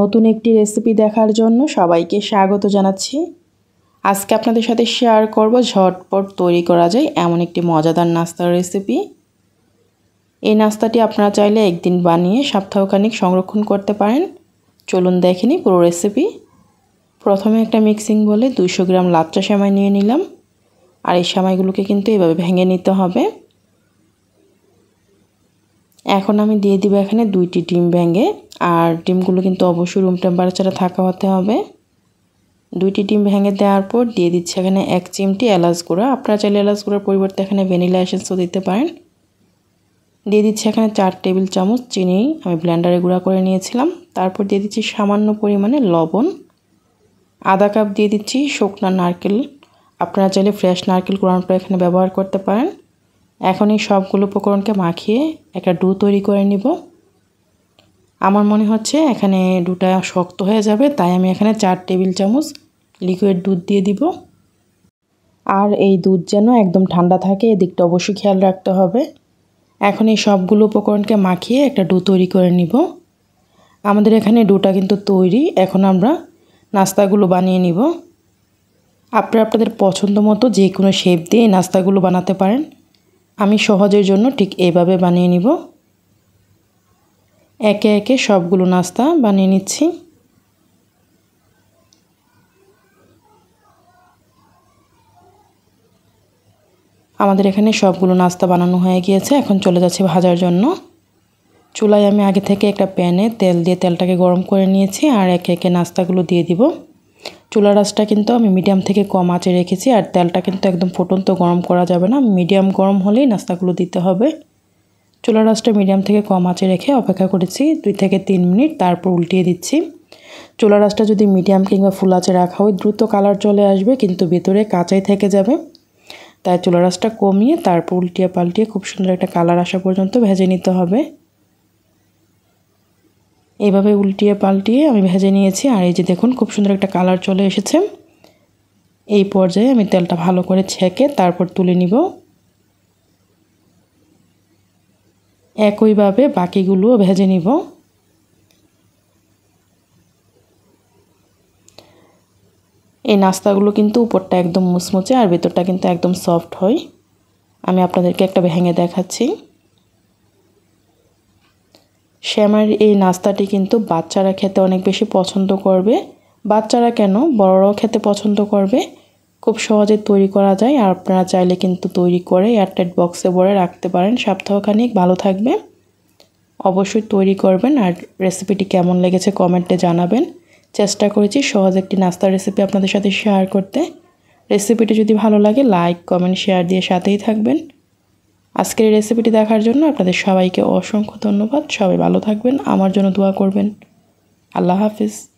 নতুন একটি রেসিপি দেখার জন্য সবাইকে স্বাগত জানাচ্ছি আজকে আপনাদের সাথে শেয়ার করব ঝটপট তৈরি করা যায় এমন একটি মজাদার নাস্তার রেসিপি এই নাস্তাটি আপনারা চাইলে একদিন বানিয়ে সপ্তাহখানিক সংরক্ষণ করতে পারেন চলুন দেখেনি পুরো রেসিপি প্রথমে একটা মিক্সিং বলে দুশো গ্রাম লাচ্চা সেমাই নিয়ে নিলাম আর এই সেমাইগুলোকে কিন্তু এভাবে ভেঙে নিতে হবে এখন আমি দিয়ে দিব এখানে দুইটি ডিম ভেঙে আর ডিমগুলো কিন্তু অবশ্যই রুম টেম্পারেচারে থাকা হতে হবে দুইটি ডিম ভেঙে দেওয়ার পর দিয়ে দিচ্ছে এখানে এক চিমটি এলাচ গুঁড়া আপনারা চাইলে এলাচ গুঁড়ার পরিবর্তে এখানে ভ্যানিলা এসেন্সও দিতে পারেন দিয়ে দিচ্ছি এখানে চার টেবিল চামচ চিনি আমি ব্ল্যান্ডারে গুঁড়া করে নিয়েছিলাম তারপর দিয়ে দিচ্ছি সামান্য পরিমাণে লবণ আধা কাপ দিয়ে দিচ্ছি শুকনা নারকেল আপনারা চাইলে ফ্রেশ নারকেল কোরআনটা এখানে ব্যবহার করতে পারেন এখন এই সবগুলো উপকরণকে মাখিয়ে একটা ডু তৈরি করে নিব আমার মনে হচ্ছে এখানে ডুটা শক্ত হয়ে যাবে তাই আমি এখানে চার টেবিল চামচ লিকুইড দুধ দিয়ে দিব আর এই দুধ যেন একদম ঠান্ডা থাকে এদিকটা অবশ্যই খেয়াল রাখতে হবে এখন এই সবগুলো উপকরণকে মাখিয়ে একটা ডু তৈরি করে নিব আমাদের এখানে ডুটা কিন্তু তৈরি এখন আমরা নাস্তাগুলো বানিয়ে নিব আপনারা আপনাদের পছন্দ মতো যে কোনো শেপ দিয়ে নাস্তাগুলো বানাতে পারেন আমি সহজের জন্য ঠিক এইভাবে বানিয়ে নিব একে একে সবগুলো নাস্তা বানিয়ে নিচ্ছি আমাদের এখানে সবগুলো নাস্তা বানানো হয়ে গিয়েছে এখন চলে যাচ্ছে ভাজার জন্য চুলায় আমি আগে থেকে একটা প্যানে তেল দিয়ে তেলটাকে গরম করে নিয়েছি আর একে একে নাস্তাগুলো দিয়ে দিব চুলা রাসটা কিন্তু আমি মিডিয়াম থেকে কম আঁচে রেখেছি আর তেলটা কিন্তু একদম ফুটন্ত গরম করা যাবে না মিডিয়াম গরম হলেই নাস্তাগুলো দিতে হবে চুলা রাসটা মিডিয়াম থেকে কম আঁচে রেখে অপেক্ষা করেছি দুই থেকে তিন মিনিট তারপর উল্টিয়ে দিচ্ছি চুলা রাসটা যদি মিডিয়াম কিংবা ফুল আঁচে রাখা হয় দ্রুত কালার চলে আসবে কিন্তু ভেতরে কাঁচাই থেকে যাবে তাই চুলা রাসটা কমিয়ে তারপর উল্টিয়ে পাল্টিয়ে খুব সুন্দর একটা কালার আসা পর্যন্ত ভেজে নিতে হবে এইভাবে উল্টিয়ে পাল্টিয়ে আমি ভেজে নিয়েছি আর এই যে দেখুন খুব সুন্দর একটা কালার চলে এসেছে এই পর্যায়ে আমি তেলটা ভালো করে ছেঁকে তারপর তুলে নিব একইভাবে বাকিগুলোও ভেজে নিব এই নাস্তাগুলো কিন্তু উপরটা একদম মুচমুচে আর ভেতরটা কিন্তু একদম সফট হয় আমি আপনাদেরকে একটা ভেঙে দেখাচ্ছি শ্যামের এই নাস্তাটি কিন্তু বাচ্চারা খেতে অনেক বেশি পছন্দ করবে বাচ্চারা কেন বড়রাও খেতে পছন্দ করবে খুব সহজে তৈরি করা যায় আর আপনারা চাইলে কিন্তু তৈরি করে এয়ারটাইট বক্সে ভরে রাখতে পারেন সপ্তাহখানিক ভালো থাকবে অবশ্যই তৈরি করবেন আর রেসিপিটি কেমন লেগেছে কমেন্টে জানাবেন চেষ্টা করেছি সহজ একটি নাস্তার রেসিপি আপনাদের সাথে শেয়ার করতে রেসিপিটি যদি ভালো লাগে লাইক কমেন্ট শেয়ার দিয়ে সাথেই থাকবেন আজকের রেসিপিটি দেখার জন্য আপনাদের সবাইকে অসংখ্য ধন্যবাদ সবাই ভালো থাকবেন আমার জন্য দোয়া করবেন আল্লাহ হাফিজ